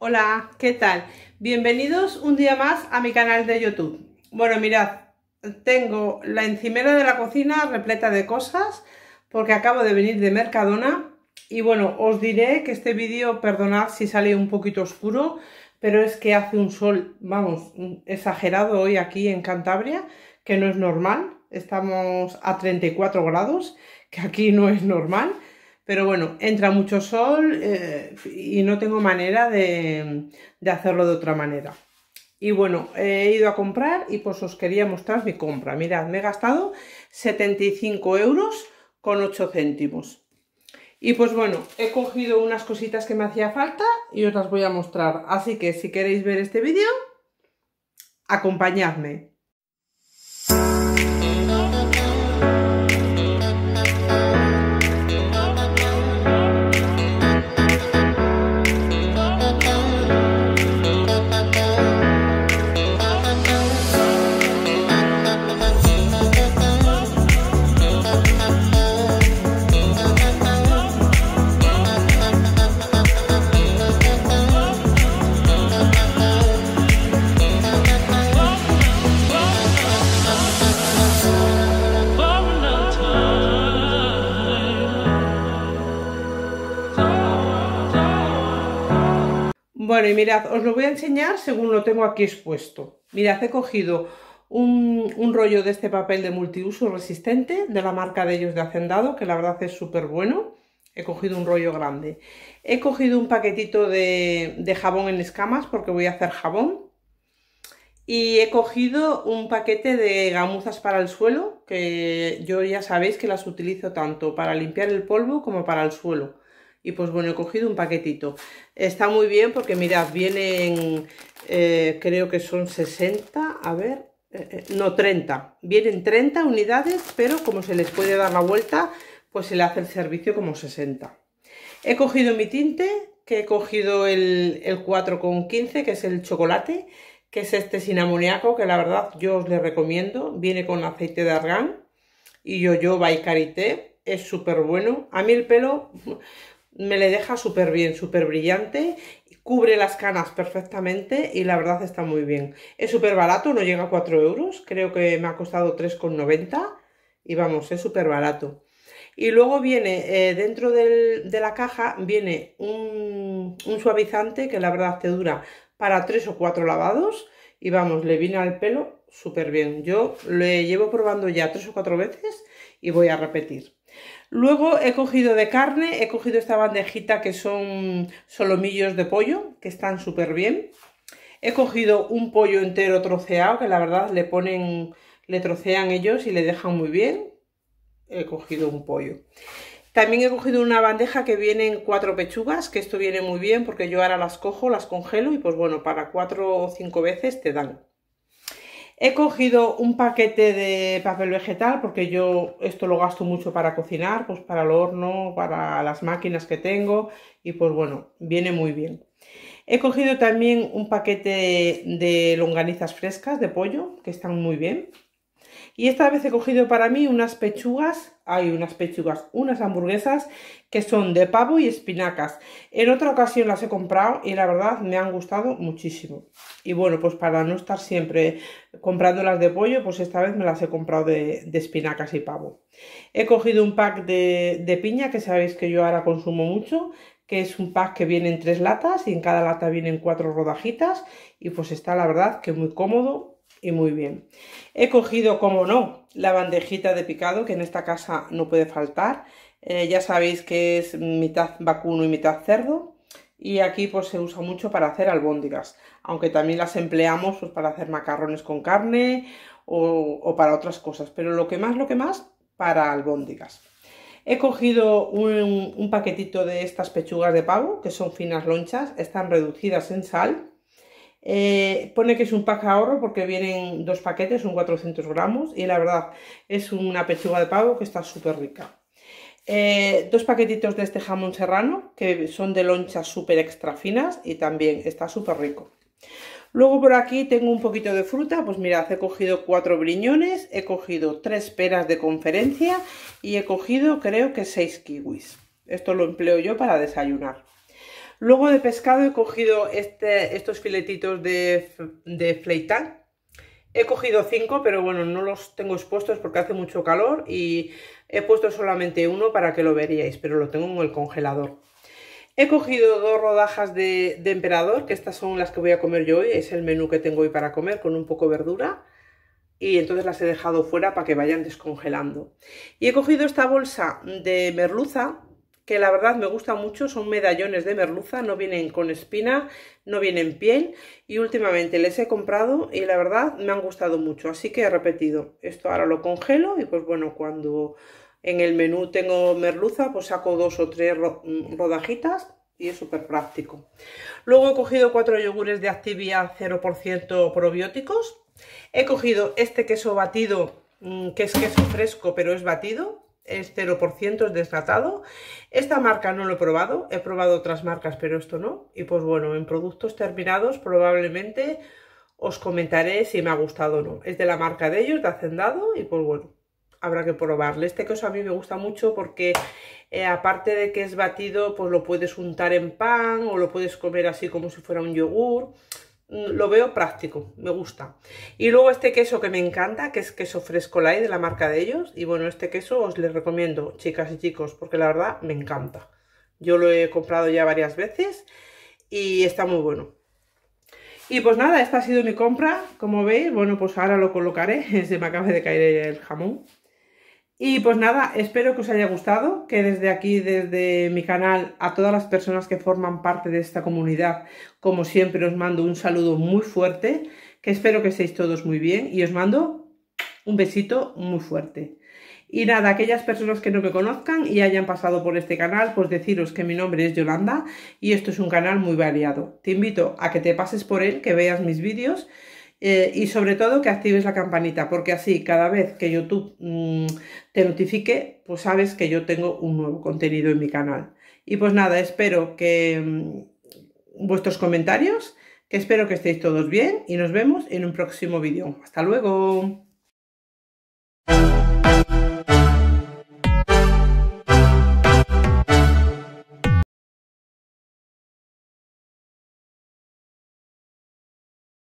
Hola, ¿qué tal? Bienvenidos un día más a mi canal de YouTube. Bueno, mirad, tengo la encimera de la cocina repleta de cosas porque acabo de venir de Mercadona y bueno, os diré que este vídeo, perdonad si sale un poquito oscuro, pero es que hace un sol, vamos, exagerado hoy aquí en Cantabria, que no es normal, estamos a 34 grados, que aquí no es normal. Pero bueno, entra mucho sol eh, y no tengo manera de, de, hacerlo de otra manera. Y bueno, he ido a comprar y pues os quería mostrar mi compra. Mirad, me he gastado 75 euros con 8 céntimos. Y pues bueno, he cogido unas cositas que me hacía falta y os las voy a mostrar. Así que si queréis ver este vídeo, acompañadme. Bueno, y mirad, os lo voy a enseñar según lo tengo aquí expuesto. Mirad, he cogido un, rollo de este papel de multiuso resistente de la marca de ellos de Hacendado, que la verdad es súper bueno. He cogido un rollo grande. He cogido un paquetito de jabón en escamas porque voy a hacer jabón y he cogido un paquete de gamuzas para el suelo, que yo ya sabéis que las utilizo tanto para limpiar el polvo como para el suelo y pues bueno, he cogido un paquetito. Está muy bien porque mirad, vienen, eh, creo que son 60, a ver, eh, eh, no, 30. Vienen 30 unidades, pero como se les puede dar la vuelta, pues se le hace el servicio como 60. He cogido mi tinte, que he cogido el, el 4,15, que es el chocolate, que es este sin amoníaco, que la verdad yo os le recomiendo. Viene con aceite de argán y yo-yo by Carité. Es súper bueno. A mí el pelo, me le deja súper bien, súper brillante, cubre las canas perfectamente y la verdad está muy bien. Es súper barato, no llega a 4 euros, creo que me ha costado 3,90 y vamos, es súper barato. Y luego viene, eh, dentro de la caja, viene un, un, suavizante que la verdad te dura para 3 o 4 lavados y vamos, le viene al pelo súper bien. Yo le llevo probando ya tres o cuatro veces y voy a repetir. Luego he cogido de carne, he cogido esta bandejita que son solomillos de pollo, que están súper bien. He cogido un pollo entero troceado, que la verdad le ponen, le trocean ellos y le dejan muy bien. He cogido un pollo. También he cogido una bandeja que viene en cuatro pechugas, que esto viene muy bien porque yo ahora las cojo, las congelo y pues bueno, para cuatro o cinco veces te dan. He cogido un paquete de papel vegetal porque yo esto lo gasto mucho para cocinar, pues para el horno, para las máquinas que tengo y pues bueno, viene muy bien. He cogido también un paquete de longanizas frescas de pollo que están muy bien y esta vez he cogido para mí unas pechugas, hay unas pechugas, unas hamburguesas que son de pavo y espinacas. En otra ocasión las he comprado y la verdad me han gustado muchísimo. Y bueno, pues para no estar siempre comprándolas de pollo, pues esta vez me las he comprado de, espinacas y pavo. He cogido un pack de, de piña que sabéis que yo ahora consumo mucho, que es un pack que viene en tres latas y en cada lata vienen cuatro rodajitas y pues está la verdad que muy cómodo y muy bien. He cogido, como no, la bandejita de picado, que en esta casa no puede faltar. Eh, ya sabéis que es mitad vacuno y mitad cerdo. Y aquí pues se usa mucho para hacer albóndigas, aunque también las empleamos pues, para hacer macarrones con carne o, para otras cosas, pero lo que más, lo que más, para albóndigas. He cogido un, paquetito de estas pechugas de pavo, que son finas lonchas, están reducidas en sal eh, pone que es un pack ahorro porque vienen dos paquetes, son 400 gramos y la verdad es una pechuga de pavo que está súper rica. Eh, dos paquetitos de este jamón serrano que son de lonchas súper extra finas y también está súper rico. Luego por aquí tengo un poquito de fruta, pues mirad, he cogido cuatro briñones, he cogido tres peras de conferencia y he cogido creo que seis kiwis. Esto lo empleo yo para desayunar. Luego de pescado he cogido este, estos filetitos de, fleitán. He cogido cinco, pero bueno, no los tengo expuestos porque hace mucho calor y he puesto solamente uno para que lo veríais, pero lo tengo en el congelador. He cogido dos rodajas de, de emperador, que estas son las que voy a comer yo hoy, es el menú que tengo hoy para comer con un poco de verdura y entonces las he dejado fuera para que vayan descongelando. Y he cogido esta bolsa de merluza, que la verdad me gusta mucho, son medallones de merluza, no vienen con espina, no vienen piel y últimamente les he comprado y la verdad me han gustado mucho, así que he repetido, esto ahora lo congelo y pues bueno, cuando en el menú tengo merluza, pues saco dos o tres mm, rodajitas y es súper práctico. Luego he cogido cuatro yogures de Activia 0% probióticos, he cogido este queso batido, mm, que es queso fresco pero es batido, es 0%, es desgatado. Esta marca no lo he probado, he probado otras marcas, pero esto no. Y pues bueno, en productos terminados probablemente os comentaré si me ha gustado o no. Es de la marca de ellos, de Hacendado, y pues bueno, habrá que probarle. Este caso a mí me gusta mucho porque eh, aparte de que es batido, pues lo puedes untar en pan o lo puedes comer así como si fuera un yogur. Mm, lo veo práctico, me gusta. Y luego este queso que me encanta, que es queso fresco light de la marca de ellos. Y bueno, este queso os les recomiendo, chicas y chicos, porque la verdad me encanta. Yo lo he comprado ya varias veces y está muy bueno. Y pues nada, esta ha sido mi compra, como veis, bueno, pues ahora lo colocaré, se me acaba de caer el jamón. Y pues nada, espero que os haya gustado, que desde aquí, desde mi canal, a todas las personas que forman parte de esta comunidad, como siempre os mando un saludo muy fuerte, que espero que estéis todos muy bien y os mando un besito muy fuerte. Y nada, aquellas personas que no me conozcan y hayan pasado por este canal, pues deciros que mi nombre es Yolanda y esto es un canal muy variado. Te invito a que te pases por él, que veas mis vídeos eh, y sobre todo que actives la campanita, porque así cada vez que YouTube mm, te notifique, pues sabes que yo tengo un nuevo contenido en mi canal. Y pues nada, espero que mm, vuestros comentarios, que espero que estéis todos bien y nos vemos en un próximo vídeo. Hasta luego.